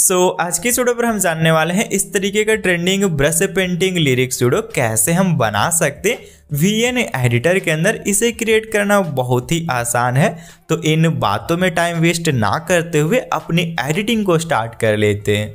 सो so, आज की studio पर हम जानने वाले हैं इस तरीके का trending brush painting lyrics studio कैसे हम बना सकते वी एन एडिटर के अंदर इसे क्रिएट करना बहुत ही आसान है तो इन बातों में टाइम वेस्ट ना करते हुए अपनी एडिटिंग को स्टार्ट कर लेते हैं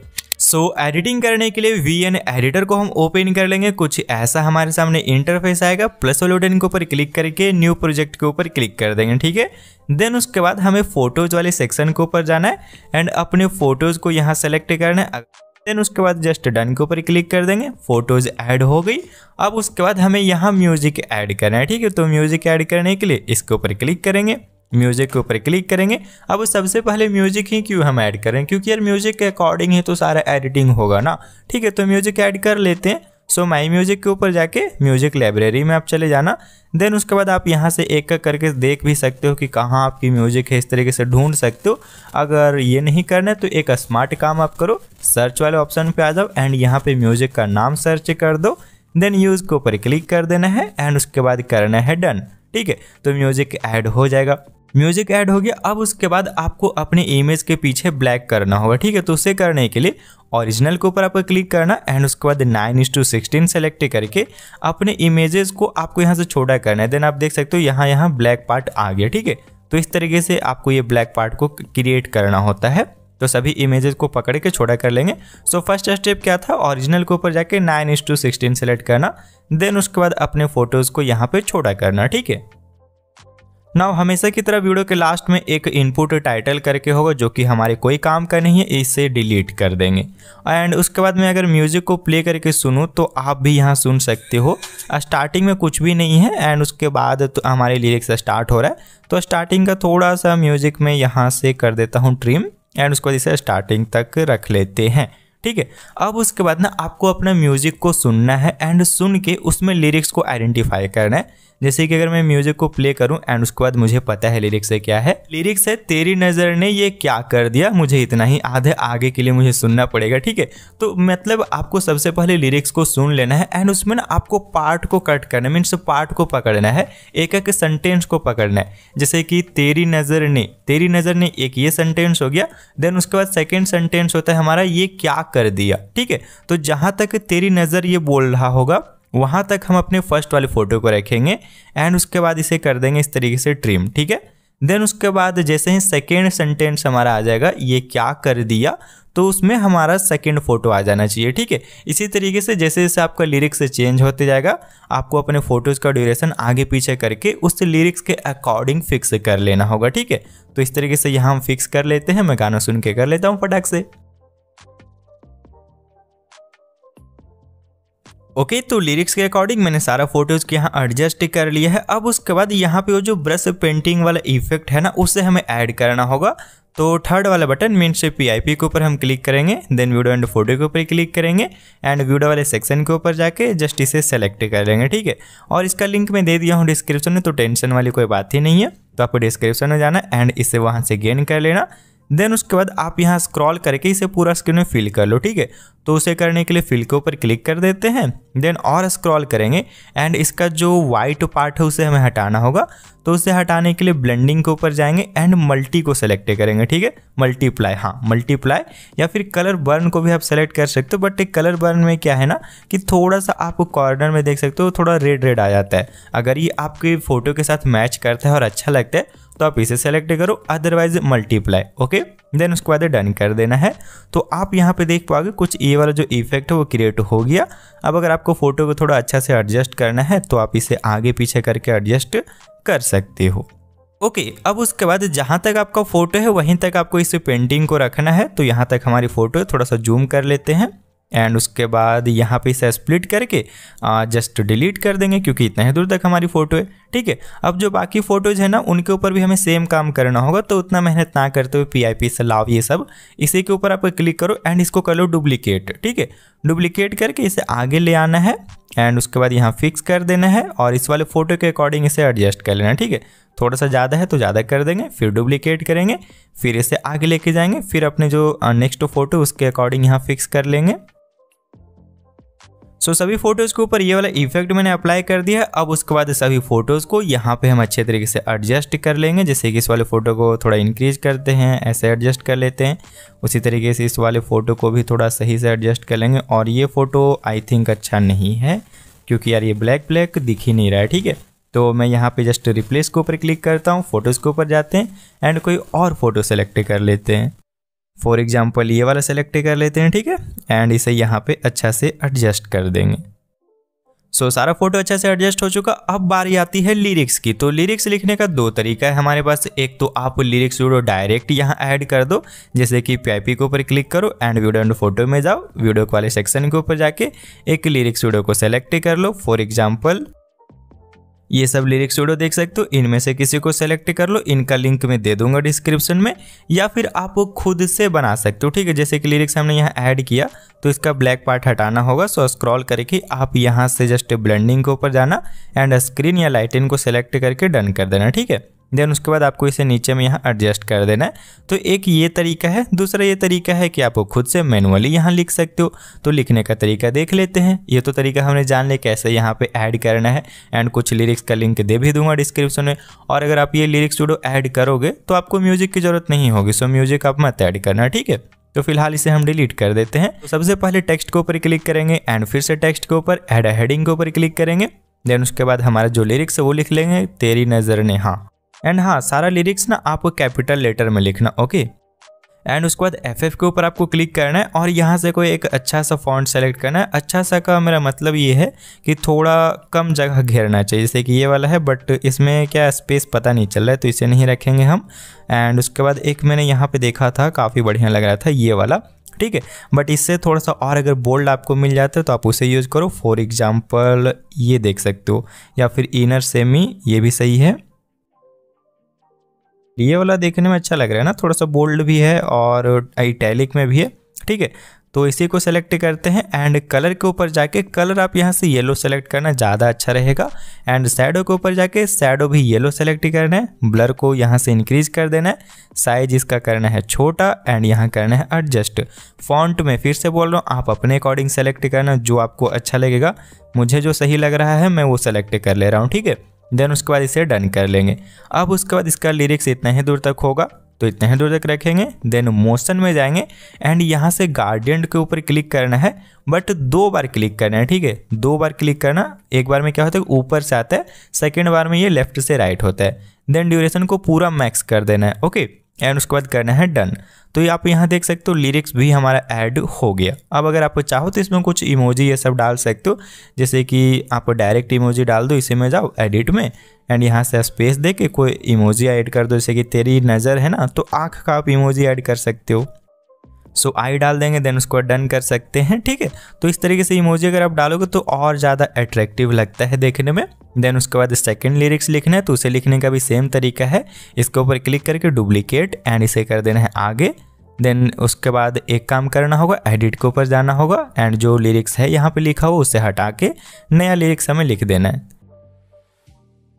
सो एडिटिंग करने के लिए वी एडिटर को हम ओपन कर लेंगे कुछ ऐसा हमारे सामने इंटरफेस आएगा प्लस वाले के ऊपर क्लिक करके न्यू प्रोजेक्ट के ऊपर क्लिक कर देंगे ठीक है देन उसके बाद हमें फोटोज वाले सेक्शन के ऊपर जाना है एंड अपने फोटोज को यहाँ सेलेक्ट करना है देन उसके बाद जस्ट डन के ऊपर क्लिक कर देंगे फोटोज ऐड हो गई अब उसके बाद हमें यहाँ म्यूजिक ऐड करना है ठीक है तो म्यूजिक ऐड करने के लिए इसके ऊपर क्लिक करेंगे म्यूज़िक के ऊपर क्लिक करेंगे अब सबसे पहले म्यूज़िक ही क्यों हम ऐड करें क्योंकि यार म्यूज़िक के अकॉर्डिंग ही तो सारा एडिटिंग होगा ना ठीक है तो म्यूज़िक ऐड कर लेते हैं सो माई म्यूज़िक के ऊपर जाके म्यूज़िक लाइब्रेरी में आप चले जाना देन उसके बाद आप यहाँ से एक एक करके देख भी सकते हो कि कहाँ आपकी म्यूज़िक है इस तरीके से ढूंढ सकते हो अगर ये नहीं करना है तो एक स्मार्ट काम आप करो सर्च वाले ऑप्शन पे आ जाओ एंड यहाँ पे म्यूज़िक का नाम सर्च कर दो देन यूज़ के ऊपर क्लिक कर देना है एंड उसके बाद करना है डन ठीक है तो म्यूज़िक ऐड हो जाएगा म्यूजिक ऐड हो गया अब उसके बाद आपको अपने इमेज के पीछे ब्लैक करना होगा ठीक है तो उसे करने के लिए ओरिजिनल के ऊपर आपको क्लिक करना एंड उसके बाद nine is to sixteen select करके अपने इमेजेस को आपको यहाँ से छोटा करना है देन आप देख सकते हो यहाँ यहाँ ब्लैक पार्ट आ गया ठीक है तो इस तरीके से आपको ये ब्लैक पार्ट को क्रिएट करना होता है तो सभी इमेजेस को पकड़ के छोटा कर लेंगे सो फर्स्ट स्टेप क्या था ओरिजिनल के ऊपर जाके nine is to sixteen select करना देन उसके बाद अपने फोटोज़ को यहाँ पे छोटा करना ठीक है नाउ हमेशा की तरह वीडियो के लास्ट में एक इनपुट टाइटल करके होगा जो कि हमारे कोई काम का नहीं है इसे डिलीट कर देंगे एंड उसके बाद मैं अगर म्यूज़िक को प्ले करके सुनूँ तो आप भी यहाँ सुन सकते हो स्टार्टिंग uh, में कुछ भी नहीं है एंड उसके बाद तो हमारे लिरिक्स स्टार्ट हो रहा है तो स्टार्टिंग का थोड़ा सा म्यूज़िक मैं यहाँ से कर देता हूँ ट्रिम एंड उसके बाद इसे स्टार्टिंग तक रख लेते हैं ठीक है अब उसके बाद ना आपको अपना म्यूजिक को सुनना है एंड सुन के उसमें लिरिक्स को आइडेंटिफाई करना है जैसे कि अगर मैं म्यूजिक को प्ले करूं एंड उसके बाद मुझे पता है लिरिक्स है क्या है लिरिक्स है तेरी नज़र ने ये क्या कर दिया मुझे इतना ही आधे आगे के लिए मुझे सुनना पड़ेगा ठीक है तो मतलब आपको सबसे पहले लिरिक्स को सुन लेना है एंड उसमें ना आपको पार्ट को कट करना मीन्स पार्ट को पकड़ना है एक एक सेंटेंस को पकड़ना है जैसे कि तेरी नज़र ने तेरी नज़र ने एक ये सेंटेंस हो गया देन उसके बाद सेकेंड सेंटेंस होता है हमारा ये क्या कर दिया ठीक है तो जहां तक तेरी नज़र ये बोल रहा होगा वहाँ तक हम अपने फर्स्ट वाले फ़ोटो को रखेंगे एंड उसके बाद इसे कर देंगे इस तरीके से ट्रिम ठीक है देन उसके बाद जैसे ही सेकेंड सेंटेंस हमारा आ जाएगा ये क्या कर दिया तो उसमें हमारा सेकेंड फ़ोटो आ जाना चाहिए ठीक है इसी तरीके से जैसे जैसे आपका लिरिक्स चेंज होते जाएगा आपको अपने फ़ोटोज़ का ड्यूरेशन आगे पीछे करके उस लिरिक्स के अकॉर्डिंग फिक्स कर लेना होगा ठीक है तो इस तरीके से यहाँ हम फिक्स कर लेते हैं मैं गाना सुन के कर लेता हूँ फटाक से ओके okay, तो लिरिक्स के अकॉर्डिंग मैंने सारा फोटोज के यहाँ एडजस्ट कर लिया है अब उसके बाद यहाँ पे वो जो ब्रश पेंटिंग वाला इफेक्ट है ना उसे हमें ऐड करना होगा तो थर्ड वाला बटन मीन से पी के ऊपर हम क्लिक करेंगे देन वीडियो एंड फोटो के ऊपर क्लिक करेंगे एंड वीडियो वाले सेक्शन के ऊपर जाके जस्ट इसे सेलेक्ट कर लेंगे ठीक है और इसका लिंक मैं दे दिया हूँ डिस्क्रिप्शन में तो टेंशन वाली कोई बात ही नहीं है तो आपको डिस्क्रिप्शन में जाना एंड इसे वहाँ से गेन कर लेना देन उसके बाद आप यहाँ स्क्रॉल करके इसे पूरा स्क्रीन में फिल कर लो ठीक है तो उसे करने के लिए फिल के ऊपर क्लिक कर देते हैं देन और स्क्रॉल करेंगे एंड इसका जो वाइट पार्ट है उसे हमें हटाना होगा तो उसे हटाने के लिए ब्लेंडिंग के ऊपर जाएंगे एंड मल्टी को सेलेक्ट करेंगे ठीक है मल्टीप्लाई हाँ मल्टीप्लाई या फिर कलर बर्न को भी आप सेलेक्ट कर सकते हो बट एक कलर बर्न में क्या है ना कि थोड़ा सा आपको कॉर्नर में देख सकते हो थोड़ा रेड रेड आ जाता है अगर ये आपके फोटो के साथ मैच करता है और अच्छा लगता है तो आप इसे सेलेक्ट करो अदरवाइज मल्टीप्लाई ओके देन उसके बाद डन कर देना है तो आप यहाँ पे देख पाओगे कुछ ये वाला जो इफेक्ट है वो क्रिएट हो गया अब अगर आपको फोटो को थोड़ा अच्छा से एडजस्ट करना है तो आप इसे आगे पीछे करके एडजस्ट कर सकते हो ओके okay, अब उसके बाद जहाँ तक आपका फोटो है वहीं तक आपको इस पेंटिंग को रखना है तो यहाँ तक हमारी फोटो थोड़ा सा जूम कर लेते हैं एंड उसके बाद यहाँ पे इसे स्प्लिट करके जस्ट डिलीट कर देंगे क्योंकि इतने ही दूर तक हमारी फ़ोटो है ठीक है अब जो बाकी फ़ोटोज़ है ना उनके ऊपर भी हमें सेम काम करना होगा तो उतना मेहनत ना करते हुए पीआईपी से लाओ ये सब इसी के ऊपर आप क्लिक करो एंड इसको कर लो डुप्लीकेट ठीक है डुप्लीकेट करके इसे आगे ले आना है एंड उसके बाद यहाँ फिक्स कर देना है और इस वाले फ़ोटो के अकॉर्डिंग इसे एडजस्ट कर लेना ठीक है थोड़ा सा ज़्यादा है तो ज़्यादा कर देंगे फिर डुप्लीकेट करेंगे फिर इसे आगे लेके जाएंगे फिर अपने जो नेक्स्ट फ़ोटो उसके अकॉर्डिंग यहाँ फिक्स कर लेंगे सो so, सभी फोटोज के ऊपर ये वाला इफेक्ट मैंने अप्लाई कर दिया है अब उसके बाद सभी फोटोज को यहाँ पे हम अच्छे तरीके से एडजस्ट कर लेंगे जैसे कि इस वाले फोटो को थोड़ा इंक्रीज करते हैं ऐसे एडजस्ट कर लेते हैं उसी तरीके से इस वाले फोटो को भी थोड़ा सही से एडजस्ट कर लेंगे और ये फोटो आई थिंक अच्छा नहीं है क्योंकि यार ये ब्लैक ब्लैक दिख ही नहीं रहा है ठीक है तो मैं यहाँ पे जस्ट रिप्लेस के ऊपर क्लिक करता हूँ फोटोज़ के ऊपर जाते हैं एंड कोई और फोटो सेलेक्ट कर लेते हैं फॉर एग्जाम्पल ये वाला सेलेक्ट कर लेते हैं ठीक है एंड इसे यहाँ पे अच्छा से एडजस्ट कर देंगे सो so, सारा फोटो अच्छा से एडजस्ट हो चुका अब बारी आती है लिरिक्स की तो लिरिक्स लिखने का दो तरीका है हमारे पास एक तो आप लिरिक्स वीडियो डायरेक्ट यहाँ ऐड कर दो जैसे कि पीआईपी के ऊपर क्लिक करो एंड वीडियो एंड फोटो में जाओ वीडियो वाले सेक्शन के ऊपर जाके एक लिरिक्स वीडियो को सेलेक्ट कर लो फॉर एग्जाम्पल ये सब लिरिक्स वीडियो देख सकते हो इनमें से किसी को सेलेक्ट कर लो इनका लिंक मैं दे दूंगा डिस्क्रिप्शन में या फिर आप खुद से बना सकते हो ठीक है जैसे कि लिरिक्स हमने यहाँ ऐड किया तो इसका ब्लैक पार्ट हटाना होगा सो स्क्रॉल करके आप यहाँ से जस्ट ब्लेंडिंग के ऊपर जाना एंड स्क्रीन या लाइटिन को सेलेक्ट करके डन कर देना ठीक है देन उसके बाद आपको इसे नीचे में यहाँ एडजस्ट कर देना है तो एक ये तरीका है दूसरा ये तरीका है कि आप खुद से मैनुअली यहाँ लिख सकते हो तो लिखने का तरीका देख लेते हैं ये तो तरीका हमने जान लिया कैसे यहाँ पे ऐड करना है एंड कुछ लिरिक्स का लिंक दे भी दूंगा डिस्क्रिप्शन में और अगर आप ये लिरिक्स जुड़ो ऐड करोगे तो आपको म्यूजिक की जरूरत नहीं होगी सो म्यूजिक आप मत ऐड करना ठीक है तो फिलहाल इसे हम डिलीट कर देते हैं तो सबसे पहले टेक्स्ट के ऊपर क्लिक करेंगे एंड फिर से टेक्स्ट के ऊपर एड हेडिंग के ऊपर क्लिक करेंगे देन उसके बाद हमारा जो लिरिक्स है वो लिख लेंगे तेरी नज़र ने हाँ एंड हाँ सारा लिरिक्स ना आपको कैपिटल लेटर में लिखना ओके एंड उसके बाद एफ के ऊपर आपको क्लिक करना है और यहाँ से कोई एक अच्छा सा फॉन्ट सेलेक्ट करना है अच्छा सा का मेरा मतलब ये है कि थोड़ा कम जगह घेरना चाहिए जैसे कि ये वाला है बट इसमें क्या स्पेस पता नहीं चल रहा है तो इसे नहीं रखेंगे हम एंड उसके बाद एक मैंने यहाँ पे देखा था काफ़ी बढ़िया लग रहा था ये वाला ठीक है बट इससे थोड़ा सा और अगर बोल्ड आपको मिल जाता है तो आप उसे यूज़ करो फॉर एग्ज़ाम्पल ये देख सकते हो या फिर इनर सेमी ये भी सही है ये वाला देखने में अच्छा लग रहा है ना थोड़ा सा बोल्ड भी है और इटैलिक में भी है ठीक है तो इसी को सेलेक्ट करते हैं एंड कलर के ऊपर जाके कलर आप यहाँ से येलो सेलेक्ट करना ज़्यादा अच्छा रहेगा एंड सैडो के ऊपर जाके सैडो भी येलो सेलेक्ट करना है ब्लर को यहाँ से इंक्रीज कर देना है साइज इसका करना है छोटा एंड यहाँ करना है एडजस्ट फॉन्ट में फिर से बोल रहा हूँ आप अपने अकॉर्डिंग सेलेक्ट करना जो आपको अच्छा लगेगा मुझे जो सही लग रहा है मैं वो सेलेक्ट कर ले रहा हूँ ठीक है देन उसके बाद इसे डन कर लेंगे अब उसके बाद इसका लिरिक्स इतना ही दूर तक होगा तो इतने ही दूर तक रखेंगे देन मोशन में जाएंगे एंड यहाँ से गार्डियन के ऊपर क्लिक करना है बट दो बार क्लिक करना है ठीक है दो बार क्लिक करना एक बार में क्या होता है ऊपर से आता है सेकेंड बार में ये लेफ्ट से राइट होता है देन ड्यूरेशन को पूरा मैक्स कर देना है ओके एंड उसके बाद करना है डन तो ये आप यहाँ देख सकते हो लिरिक्स भी हमारा ऐड हो गया अब अगर आप चाहो तो इसमें कुछ इमोजी ये सब डाल सकते हो जैसे कि आप डायरेक्ट इमोजी डाल दो इसी में जाओ एडिट में एंड यहाँ से स्पेस दे के कोई इमोजी ऐड कर दो जैसे कि तेरी नज़र है ना तो आँख का आप इमोजी ऐड कर सकते हो सो आई डाल देंगे देन उसको डन कर सकते हैं ठीक है तो इस तरीके से इमोजी अगर आप डालोगे तो और ज़्यादा अट्रैक्टिव लगता है देखने में देन उसके बाद सेकंड लिरिक्स लिखना है तो उसे लिखने का भी सेम तरीका है इसके ऊपर क्लिक करके डुप्लीकेट एंड इसे कर देना है आगे देन उसके बाद एक काम करना होगा एडिट के ऊपर जाना होगा एंड जो लिरिक्स है यहाँ पे लिखा हो उसे हटा के नया लिरिक्स हमें लिख देना है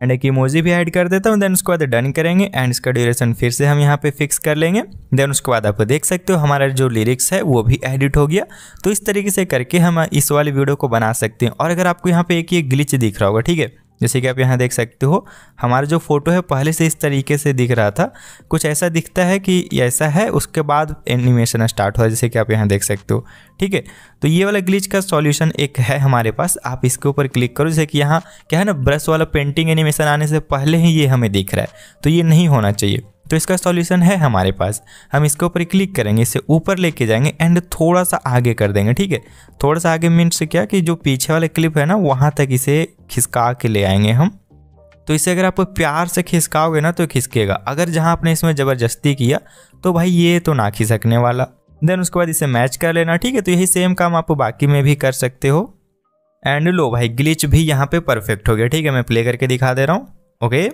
एंड एक इमोजी भी ऐड कर देता हूँ देन उसके बाद डन करेंगे एंड इसका ड्यूरेशन फिर से हम यहाँ पे फिक्स कर लेंगे देन उसके बाद आप देख सकते हो हमारा जो लिरिक्स है वो भी एडिट हो गया तो इस तरीके से करके हम इस वाले वीडियो को बना सकते हैं और अगर आपको यहाँ पे एक ये ग्लिच दिख रहा होगा ठीक है जैसे कि आप यहाँ देख सकते हो हमारा जो फ़ोटो है पहले से इस तरीके से दिख रहा था कुछ ऐसा दिखता है कि ऐसा है उसके बाद एनिमेशन स्टार्ट हुआ जैसे कि आप यहाँ देख सकते हो ठीक है तो ये वाला ग्लिच का सॉल्यूशन एक है हमारे पास आप इसके ऊपर क्लिक करो जैसे कि यहाँ क्या है ना ब्रश वाला पेंटिंग एनिमेशन आने से पहले ही ये हमें दिख रहा है तो ये नहीं होना चाहिए तो इसका सॉल्यूशन है हमारे पास हम इसके ऊपर क्लिक करेंगे इसे ऊपर लेके जाएंगे एंड थोड़ा सा आगे कर देंगे ठीक है थोड़ा सा आगे मीन्स क्या कि जो पीछे वाले क्लिप है ना वहाँ तक इसे खिसका के ले आएंगे हम तो इसे अगर आप प्यार से खिसकाओगे ना तो खिसकेगा अगर जहाँ आपने इसमें ज़बरदस्ती किया तो भाई ये तो ना खिसकने वाला देन उसके बाद इसे मैच कर लेना ठीक है तो यही सेम काम आप बाकी में भी कर सकते हो एंड लो भाई ग्लिच भी यहाँ पे परफेक्ट हो गया ठीक है मैं प्ले करके दिखा दे रहा हूँ ओके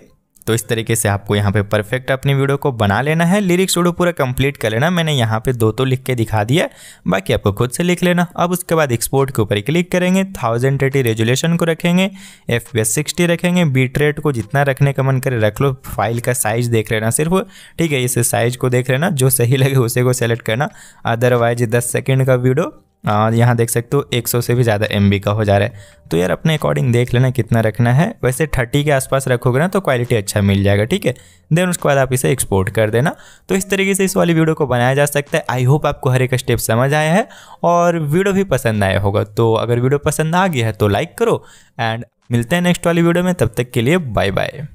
तो इस तरीके से आपको यहाँ पे परफेक्ट अपनी वीडियो को बना लेना है लिरिक्स वीडियो पूरा कंप्लीट कर लेना मैंने यहाँ पे दो तो लिख के दिखा दिया बाकी आपको खुद से लिख लेना अब उसके बाद एक्सपोर्ट के ऊपर क्लिक करेंगे थाउजेंड थर्टी रेजुलेशन को रखेंगे एफ पी सिक्सटी रखेंगे बीट रेट को जितना रखने का मन करे रख लो फाइल का साइज देख लेना सिर्फ ठीक है इस साइज को देख लेना जो सही लगे उसे को सेलेक्ट करना अदरवाइज दस सेकेंड का वीडियो यहाँ देख सकते हो 100 से भी ज़्यादा एम का हो जा रहा है तो यार अपने अकॉर्डिंग देख लेना कितना रखना है वैसे 30 के आसपास रखोगे ना तो क्वालिटी अच्छा मिल जाएगा ठीक है देन उसके बाद आप इसे एक्सपोर्ट कर देना तो इस तरीके से इस वाली वीडियो को बनाया जा सकता है आई होप आपको हर एक स्टेप समझ आया है और वीडियो भी पसंद आया होगा तो अगर वीडियो पसंद आ गया है तो लाइक करो एंड मिलते हैं नेक्स्ट वाली वीडियो में तब तक के लिए बाय बाय